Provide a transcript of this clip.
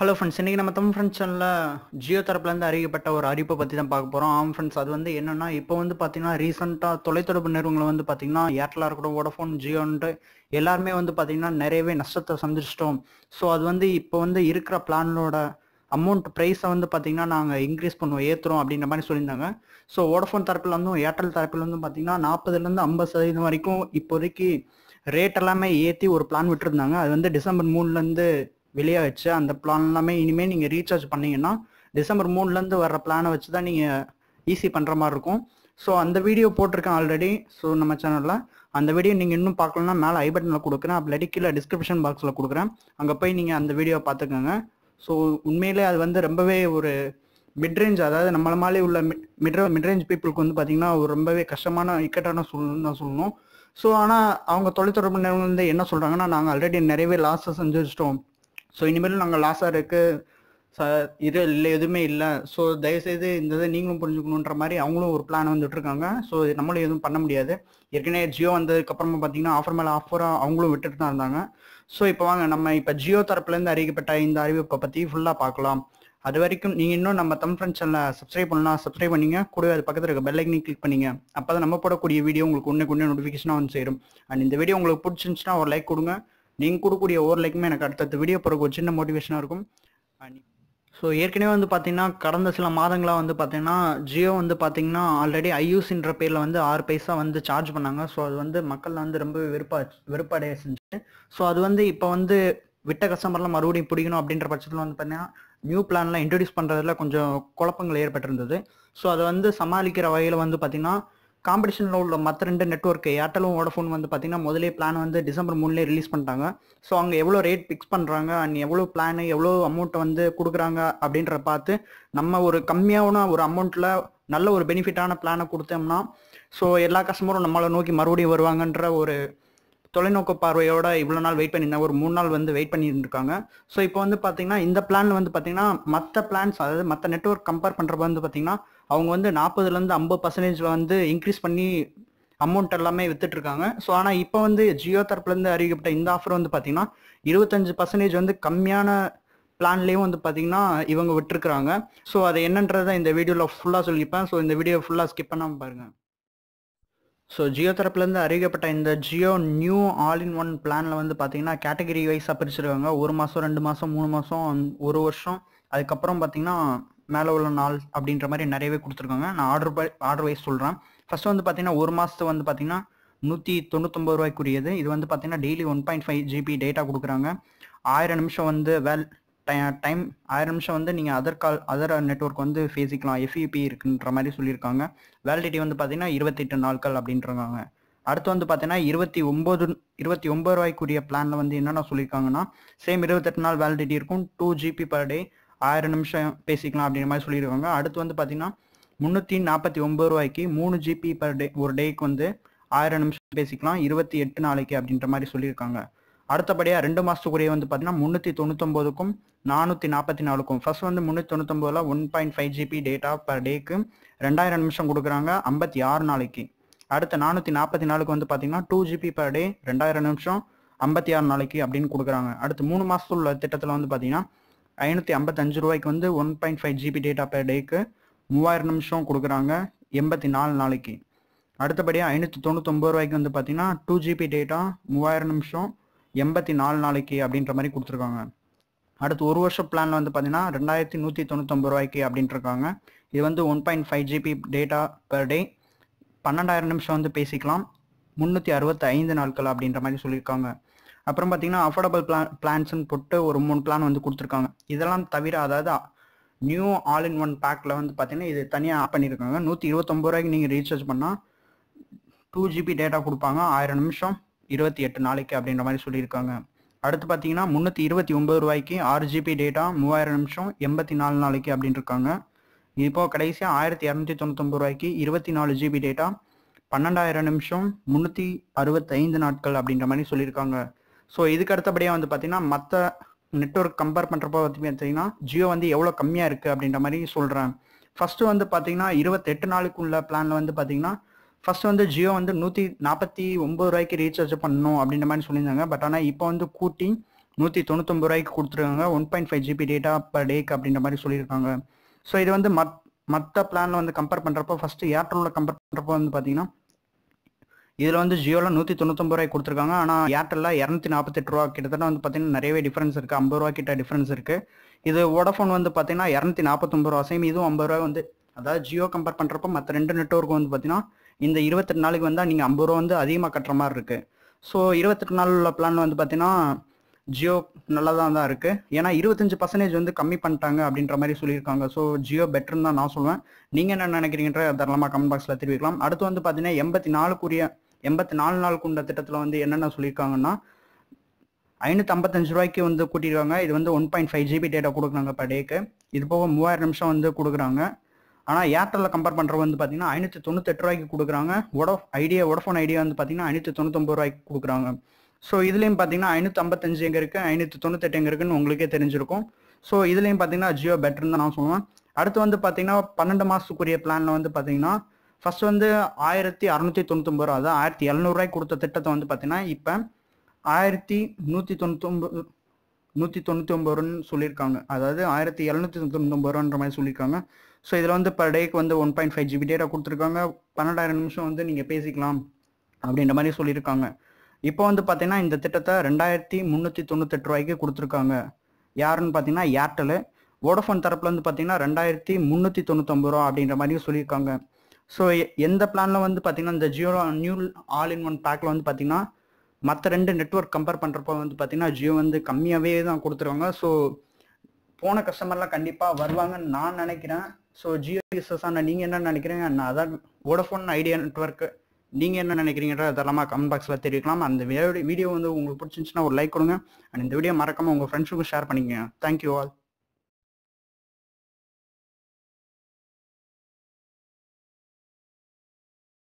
hello friends இன்றைக்கி நம்ம Tamil friends சேனலில் ஜியோ தரப்புலேருந்து அறியப்பட்ட ஒரு அறிவிப்பை பற்றி தான் பார்க்க போகிறோம் ஆம் ஃப்ரெண்ட்ஸ் அது வந்து என்னென்னா இப்போ வந்து பார்த்தீங்கன்னா ரீசெண்டாக தொலைத்தொடர்பு நிறுவனங்கள் வந்து பார்த்தீங்கன்னா ஏர்டெலாக இருக்கட்டும் வோடஃபோன் ஜியோன்ட்டு எல்லாருமே வந்து பார்த்திங்கன்னா நிறையவே நஷ்டத்தை சந்திச்சிட்டோம் ஸோ அது வந்து இப்போ வந்து இருக்கிற பிளானோட அமௌண்ட் ப்ரைஸை வந்து பார்த்தீங்கன்னா நாங்கள் இன்க்ரீஸ் பண்ணுவோம் ஏற்றுறோம் அப்படின்ற மாதிரி சொல்லியிருந்தாங்க ஸோ வோடஃபோன் வந்து ஏர்டெல் தரப்பில் வந்து பார்த்திங்கன்னா நாற்பதுலேருந்து ஐம்பது சதவீதம் வரைக்கும் இப்போதைக்கு ரேட் எல்லாமே ஏற்றி ஒரு பிளான் விட்டுருந்தாங்க அது வந்து டிசம்பர் மூணுலேருந்து வெளியே வச்சு அந்த பிளான் எல்லாமே இனிமேல் நீங்கள் ரீசார்ஜ் பண்ணீங்கன்னா டிசம்பர் மூணுலேருந்து வர்ற பிளானை வச்சு தான் நீங்கள் ஈஸி பண்ணுற மாதிரி இருக்கும் ஸோ அந்த வீடியோ போட்டிருக்கேன் ஆல்ரெடி ஸோ நம்ம சேனலில் அந்த வீடியோ நீங்கள் இன்னும் பார்க்கலனா மேலே ஐ பட்டனில் கொடுக்குறேன் அப்படி கீழே டிஸ்கிரிப்ஷன் பாக்ஸில் கொடுக்குறேன் அங்கே போய் நீங்கள் அந்த வீடியோ பார்த்துக்கோங்க ஸோ உண்மையிலே அது வந்து ரொம்பவே ஒரு மிட்ரேஞ்ச் அதாவது நம்மள மாதிரி உள்ள மிட் மிட்ரேஞ்ச் பீப்புளுக்கு வந்து பார்த்தீங்கன்னா ஒரு ரொம்பவே கஷ்டமான இக்கட்டான சூழ்நிலை சொல்லணும் ஸோ ஆனால் அவங்க தொலைத்தொடர்பு நிறுவனம் வந்து என்ன சொல்கிறாங்கன்னா நாங்கள் ஆல்ரெடி நிறையவே லாஸஸ் செஞ்சு வச்சிட்டோம் ஸோ இனிமேலும் நாங்கள் லாஸாக இருக்கு இது இல்லை எதுவுமே இல்லை ஸோ தயவுசெய்து இந்த இதை நீங்களும் புரிஞ்சுக்கணுன்ற மாதிரி அவங்களும் ஒரு பிளான் வந்துட்டு இருக்காங்க ஸோ நம்மளும் எதுவும் பண்ண முடியாது ஏற்கனவே ஜியோ வந்ததுக்கு அப்புறமா பார்த்தீங்கன்னா ஆஃபர் மேலே ஆஃபராக அவங்களும் விட்டுட்டு தான் இருந்தாங்க ஸோ இப்போ வாங்க நம்ம இப்போ ஜியோ தரப்புலேருந்து அறிவிக்கப்பட்ட இந்த அறிவிப்பை பற்றி ஃபுல்லாக பார்க்கலாம் அது வரைக்கும் நீங்கள் இன்னும் நம்ம தமிழ் ஃப்ரெண்ட்ஸ் சேனலை சப்ஸ்கிரைப் பண்ணலாம் சப்ஸ்கிரைப் பண்ணிங்க கூடவே அது பக்கத்தில் இருக்க பெல் ஐக்கனையும் கிளிக் பண்ணிங்க அப்போ தான் நம்ம போடக்கூடிய வீடியோ உங்களுக்கு ஒன்று கொண்டு நோட்டிஃபிகேஷனாக வந்து சேரும் அண்ட் இந்த வீடியோ உங்களுக்கு பிடிச்சிருந்துச்சுன்னா ஒரு லைக் கொடுங்க நீங்கள் கொடுக்கக்கூடிய ஒவ்வொரு லைக்குமே எனக்கு அடுத்தடுத்த வீடியோ பிறகு ஒரு சின்ன மோட்டிவேஷனாக இருக்கும் ஸோ ஏற்கனவே வந்து பார்த்தீங்கன்னா கடந்த சில மாதங்களாக வந்து பார்த்தீங்கன்னா ஜியோ வந்து பார்த்தீங்கன்னா ஆல்ரெடி ஐயூஸ்ன்ற பேரில் வந்து ஆறு பைசா வந்து சார்ஜ் பண்ணாங்க ஸோ அது வந்து மக்கள் வந்து ரொம்ப விருப்ப வெறுப்படைய செஞ்சு ஸோ அது வந்து இப்போ வந்து விட்ட கஸ்டமர்லாம் மறுபடியும் பிடிக்கணும் அப்படின்ற பட்சத்தில் வந்து பார்த்தீங்கன்னா நியூ பிளான்லாம் இன்ட்ரடியூஸ் பண்ணுறதுல கொஞ்சம் குழப்பங்கள் ஏற்பட்டிருந்தது ஸோ அதை வந்து சமாளிக்கிற வகையில் வந்து பார்த்திங்கன்னா காம்படிஷனில் உள்ள மற்ற ரெண்டு நெட்ஒர்க் ஏர்டெலும் வோடஃபோன் வந்து பார்த்தீங்கன்னா முதலே பிளான் வந்து டிசம்பர் மூணுலேயே ரிலீஸ் பண்ணிட்டாங்க ஸோ அங்கே எவ்வளோ ரேட் ஃபிக்ஸ் பண்ணுறாங்க அண்ட் எவ்வளோ பிளான் எவ்வளோ அமௌண்ட்டை வந்து கொடுக்குறாங்க அப்படின்ற பார்த்து நம்ம ஒரு கம்மியான ஒரு அமௌண்ட்டில் நல்ல ஒரு பெனிஃபிட்டான பிளானை கொடுத்தோம்னா ஸோ எல்லா கஸ்டமரும் நம்மளை நோக்கி மறுபடியும் வருவாங்கன்ற ஒரு தொலைநோக்கு பார்வையோட இவ்வளோ நாள் வெயிட் பண்ணி ஒரு மூணு நாள் வந்து வெயிட் இருக்காங்க ஸோ இப்போ வந்து பார்த்தீங்கன்னா இந்த பிளானில் வந்து பார்த்தீங்கன்னா மற்ற பிளான்ஸ் அதாவது மற்ற நெட்ஒர்க் கம்பேர் பண்ணுறப்ப வந்து பார்த்தீங்கன்னா அவங்க வந்து நாற்பதுலேருந்து ஐம்பது பர்சன்டேஜில் வந்து இன்க்ரீஸ் பண்ணி அமௌண்ட் எல்லாமே இருக்காங்க ஸோ ஆனால் இப்போ வந்து ஜியோ தரப்புலேருந்து அறிவிக்கப்பட்ட இந்த ஆஃபர் வந்து பார்த்தீங்கன்னா இருபத்தஞ்சு பர்சன்டேஜ் வந்து கம்மியான பிளான்லேயும் வந்து பார்த்தீங்கன்னா இவங்க விட்டுருக்குறாங்க ஸோ அது என்னன்றதை இந்த வீடியோவில் ஃபுல்லாக சொல்லிப்பேன் ஸோ இந்த வீடியோ ஃபுல்லாக ஸ்கிப் பண்ணாமல் பாருங்கள் ஸோ ஜியோ தரப்புலேருந்து அறிவிக்கப்பட்ட இந்த Jio new all in one பிளானில் வந்து பார்த்தீங்கன்னா கேட்டகரி வைஸாக பிரிச்சுருக்காங்க ஒரு மாதம் ரெண்டு மாதம் மூணு மாதம் ஒரு வருஷம் அதுக்கப்புறம் பார்த்தீங்கன்னா மேலே உள்ள நாள் அப்படின்ற மாதிரி நிறையவே கொடுத்துருக்காங்க நான் ஆர்டர் பை ஆர்டர் வைஸ் சொல்கிறேன் ஃபஸ்ட்டு வந்து பார்த்தீங்கன்னா ஒரு மாதத்து வந்து பார்த்தீங்கன்னா நூற்றி தொண்ணூத்தொம்பது ரூபாய்க்குரியது இது வந்து பார்த்தீங்கன்னா daily one point five GB data கொடுக்குறாங்க ஆயிரம் நிமிஷம் வந்து வேல் டைம் ஆயிரம் நிமிஷம் வந்து நீங்கள் அதர் கால் அதர் நெட்ஒர்க் வந்து பேசிக்கலாம் எஃப்இபி e இருக்குன்ற மாதிரி சொல்லியிருக்காங்க வேலிடிட்டி வந்து பார்த்தீங்கன்னா இருபத்தெட்டு நாட்கள் அப்படின்றாங்க அடுத்து வந்து பார்த்தீங்கன்னா இருபத்தி ஒம்பது இருபத்தி ஒம்பது ரூபாய்க்குரிய பிளானில் வந்து என்னென்ன சொல்லியிருக்காங்கன்னா சேம் இருபத்தெட்டு நாள் வேலிடிட்டி இருக்கும் டூ ஜிபி பர் டே ஆயிரம் நிமிஷம் பேசிக்கலாம் அப்படின்ற மாதிரி சொல்லியிருக்காங்க அடுத்து வந்து பார்த்தீங்கன்னா முந்நூற்றி நாற்பத்தி ஒம்பது ரூபாய்க்கு மூணு ஜிபி பர் டே ஒரு டேக்கு வந்து ஆயிரம் நிமிஷம் பேசிக்கலாம் இருபத்தி எட்டு நாளைக்கு அப்படின்ற மாதிரி சொல்லியிருக்காங்க அடுத்தபடியாக ரெண்டு மாதத்துக்குரிய வந்து பார்த்தீங்கன்னா முந்நூற்றி தொண்ணூத்தொம்போதுக்கும் நானூற்றி நாற்பத்தி நாலுக்கும் ஃபர்ஸ்ட் வந்து முந்நூற்றி தொண்ணூத்தொம்பதுல one point five GB data per டேக்கு ரெண்டாயிரம் நிமிஷம் கொடுக்குறாங்க ஐம்பத்தி ஆறு நாளைக்கு அடுத்த நானூற்றி நாற்பத்தி நாலுக்கு வந்து பார்த்தீங்கன்னா டூ ஜிபி பர் டே ரெண்டாயிரம் நிமிஷம் ஐம்பத்தி ஆறு நாளைக்கு அப்படின்னு கொடுக்குறாங்க அடுத்து மூணு மாதத்துல உள்ள திட்டத்தில் வந்து பார்த்தீங்கன்னா ஐநூற்றி ஐம்பத்தஞ்சு ரூபாய்க்கு வந்து one point five GB data per டேக்கு மூவாயிரம் நிமிஷம் கொடுக்குறாங்க எண்பத்தி நாலு நாளைக்கு அடுத்தபடியாக ஐநூற்றி தொண்ணூத்தொம்பது ரூபாய்க்கு வந்து பார்த்தீங்கன்னா டூ ஜிபி டேட்டா மூவாயிரம் நிமிஷம் எண்பத்தி நாலு நாளைக்கு அப்படின்ற மாதிரி கொடுத்துருக்காங்க அடுத்து ஒரு வருஷம் பிளான் வந்து பார்த்தீங்கன்னா ரெண்டாயிரத்தி நூற்றி தொண்ணூத்தொம்பது ரூபாய்க்கு அப்படின்ட்டு இருக்காங்க இது வந்து one point five GB data per day பன்னெண்டாயிரம் நிமிஷம் வந்து பேசிக்கலாம் முந்நூற்றி அறுபத்தி ஐந்து நாட்கள் அப்படின்ற மாதிரி சொல்லியிருக்காங்க அப்புறம் பார்த்தீங்கன்னா அஃபோர்டபுள் பிளான் பிளான்ஸ்னு போட்டு ஒரு மூணு பிளான் வந்து கொடுத்துருக்காங்க இதெல்லாம் தவிர அதாவது நியூ ஆல் இன் ஒன் பேக்கில் வந்து பார்த்தீங்கன்னா இது தனியாக ஆப் பண்ணியிருக்காங்க நூற்றி இருபத்தொம்பது ரூபாய்க்கு நீங்கள் ரீசார்ஜ் பண்ணால் டூ ஜிபி டேட்டா கொடுப்பாங்க ஆயிரம் நிமிஷம் இருபத்தி எட்டு நாளைக்கு அப்படின்ற மாதிரி சொல்லியிருக்காங்க அடுத்து பார்த்தீங்கன்னா முந்நூற்றி இருபத்தி ஒம்பது ரூபாய்க்கு ஆறு ஜிபி டேட்டா மூவாயிரம் நிமிஷம் எண்பத்தி நாலு நாளைக்கு அப்படின்னு இருக்காங்க இப்போது கடைசியாக ஆயிரத்தி இரநூத்தி தொண்ணூத்தொம்பது ரூபாய்க்கு இருபத்தி நாலு ஜிபி டேட்டா பன்னெண்டாயிரம் நிமிஷம் முந்நூற்றி அறுபத்தைந்து நாட்கள் அப்படின்ற மாதிரி சொல்லியிருக்காங்க ஸோ இதுக்கு அடுத்தபடியாக வந்து பார்த்தீங்கன்னா மற்ற நெட்ஒர்க் கம்பேர் பண்ணுறப்போ வந்து பார்த்தீங்கன்னா ஜியோ வந்து எவ்வளோ கம்மியாக இருக்குது அப்படின்ற மாதிரி சொல்கிறேன் ஃபஸ்ட்டு வந்து பார்த்தீங்கன்னா இருபத்தெட்டு நாளுக்குள்ள பிளானில் வந்து பார்த்தீங்கன்னா ஃபர்ஸ்ட் வந்து ஜியோ வந்து நூற்றி நாற்பத்தி ஒம்பது ரூபாய்க்கு ரீசார்ஜ் பண்ணணும் அப்படின்ற மாதிரி சொல்லியிருந்தாங்க பட் ஆனால் இப்போ வந்து கூட்டி நூற்றி தொண்ணூத்தொம்பது ரூபாய்க்கு கொடுத்துருக்காங்க one point five GB data per டேக்கு அப்படின்ற மாதிரி சொல்லியிருக்காங்க ஸோ இது வந்து மத் மற்ற பிளானில் வந்து கம்பேர் பண்ணுறப்போ ஃபஸ்ட்டு ஏர்டெலில் கம்பேர் பண்ணுறப்போ வந்து பார்த்தீங்கன்னா இதில் வந்து ஜியோவில் நூற்றி தொண்ணூத்தொம்பது ரூபாய் கொடுத்துருக்காங்க ஆனால் ஏர்டெல்லில் இரநூத்தி நாற்பத்தெட்டு ரூபா கிட்டத்தட்ட வந்து பார்த்தீங்கன்னா நிறையவே டிஃப்ரென்ஸ் இருக்குது ஐம்பது ரூபா கிட்ட டிஃப்ரென்ஸ் இருக்குது இது ஓடஃபோன் வந்து பார்த்தீங்கன்னா இரநூத்தி நாற்பத்தொம்பது ரூபா சேம் இதுவும் ஐம்பது ரூபா வந்து அதாவது ஜியோ கம்பேர் பண்ணுறப்போ மற்ற ரெண்டு நெட்ஒர்க் வந்து பார்த்தீங்கன்னா இந்த இருபத்தெட்டு நாளைக்கு வந்தால் நீங்கள் ஐம்பது ரூபா வந்து அதிகமாக கட்டுற மாதிரி இருக்குது ஸோ இருபத்தெட்டு நாள் உள்ள பிளான் வந்து பார்த்தீங்கன்னா ஜியோ நல்லா தான் தான் இருக்குது ஏன்னா இருபத்தஞ்சு பர்சன்டேஜ் வந்து கம்மி பண்ணிட்டாங்க அப்படின்ற மாதிரி சொல்லியிருக்காங்க ஸோ ஜியோ பெட்டர்னு தான் நான் சொல்லுவேன் நீங்கள் என்ன நினைக்கிறீங்கன்ற தரலாமா கமெண்ட் பாக்ஸில் தெரிவிக்கலாம் அடுத்து வந்து பார்த்தீங்கன்னா எண்பத்தி நாலுக்குரிய எண்பத்தி நாலு கொண்ட திட்டத்தில் வந்து என்னென்ன சொல்லியிருக்காங்கன்னா ஐநூற்றம்பத்தஞ்சு ஐம்பத்தஞ்சு ரூபாய்க்கு வந்து கூட்டியிருக்காங்க இது வந்து one point five GB data கொடுக்குறாங்க பர் டேக்கு இது போக மூவாயிரம் நிமிஷம் வந்து கொடுக்குறாங்க ஆனால் ஏர்டெல்ல கம்பேர் பண்ணுறது வந்து பார்த்தீங்கன்னா ஐநூற்றி தொண்ணூத்தெட்டு ரூபாய்க்கு கொடுக்குறாங்க ஒடோ ஐடியா ஒடஃபோன் ஐடியா வந்து பார்த்தீங்கன்னா ஐநூற்றி தொண்ணூத்தொம்பது ரூபாய்க்கு கொடுக்குறாங்க ஸோ இதுலேயும் பார்த்தீங்கன்னா ஐநூற்றி எங்கே இருக்குது ஐநூற்றி தொண்ணூத்தெட்டு எங்கே இருக்குன்னு உங்களுக்கே தெரிஞ்சிருக்கும் ஸோ இதுலேயும் பார்த்தீங்கன்னா ஜியோ பெட்டர்னு தான் நான் சொல்லுவேன் அடுத்து வந்து பார்த்தீங்கன்னா பன்னெண்டு மாதத்துக்குரிய பிளானில் வந்து பார்த்தீங்கன்னா ஃபர்ஸ்ட் வந்து ஆயிரத்தி அறுநூத்தி தொண்ணூத்தொம்பது ரூபா அதாவது ஆயிரத்தி எழுநூறுவாய்க்கு கொடுத்த திட்டத்தை வந்து பார்த்தீங்கன்னா இப்போ ஆயிரத்தி நூற்றி தொண்ணூத்தொம்பது நூற்றி தொண்ணூற்றி ஒம்பது ரூபான்னு சொல்லியிருக்காங்க அதாவது ஆயிரத்தி எழுநூற்றி தொண்ணூற்றி ஒம்பது ரூபான்ற மாதிரி சொல்லியிருக்காங்க ஸோ இதில் வந்து பர் டேக்கு வந்து one point five GB data கொடுத்துருக்காங்க பன்னெண்டாயிரம் நிமிஷம் வந்து நீங்கள் பேசிக்கலாம் அப்படின்ற மாதிரி சொல்லியிருக்காங்க இப்போ வந்து பார்த்தீங்கன்னா இந்த திட்டத்தை ரெண்டாயிரத்தி முந்நூற்றி தொண்ணூத்தெட்டு ரூபாய்க்கு கொடுத்துருக்காங்க யாருன்னு பார்த்தீங்கன்னா ஏர்டெல்லு வோடஃபோன் தரப்புல வந்து பார்த்தீங்கன்னா ரெண்டாயிரத்தி முந்நூற்றி தொண்ணூத்தொம்பது ரூபா அப்படின்ற மாதிரியும் சொல்லியிருக்காங்க ஸோ எந்த பிளானில் வந்து பார்த்தீங்கன்னா இந்த Jio new all in one பேக்கில் வந்து பார்த்தீங்கன்னா மற்ற ரெண்டு நெட்ஒர்க் கம்பேர் பண்ணுறப்போ வந்து பார்த்தீங்கன்னா ஜியோ வந்து கம்மியாகவே தான் கொடுத்துருவாங்க ஸோ போன கஸ்டமர்லாம் கண்டிப்பாக வருவாங்கன்னு நான் நினைக்கிறேன் ஸோ ஜியோ யூசர்ஸ் ஆனால் நீங்கள் என்ன நினைக்கிறீங்க நான் அதான் வோடஃபோன் ஐடியா நெட்ஒர்க்கு நீங்கள் என்ன நினைக்கிறீங்கன்ற அதெல்லாம் கமெண்ட் பாக்ஸில் தெரிவிக்கலாம் அந்த வீடியோ வந்து உங்களுக்கு பிடிச்சிருந்துச்சுன்னா ஒரு லைக் கொடுங்க அண்ட் இந்த வீடியோ மறக்காமல் உங்கள் ஃப்ரெண்ட்ஸுக்கும் ஷேர் பண்ணிக்கோங்க தேங்க்யூ ஆல்